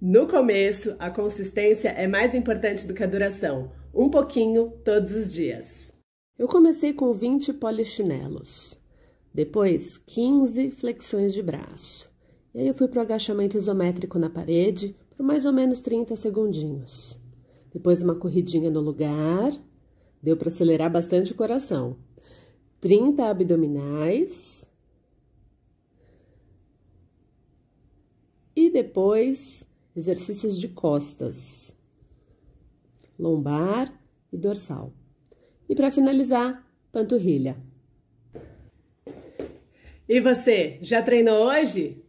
No começo, a consistência é mais importante do que a duração. Um pouquinho todos os dias. Eu comecei com 20 polichinelos, depois 15 flexões de braço. E aí eu fui para o agachamento isométrico na parede por mais ou menos 30 segundinhos. Depois uma corridinha no lugar, deu para acelerar bastante o coração. 30 abdominais. E depois exercícios de costas, lombar e dorsal. E para finalizar, panturrilha. E você, já treinou hoje?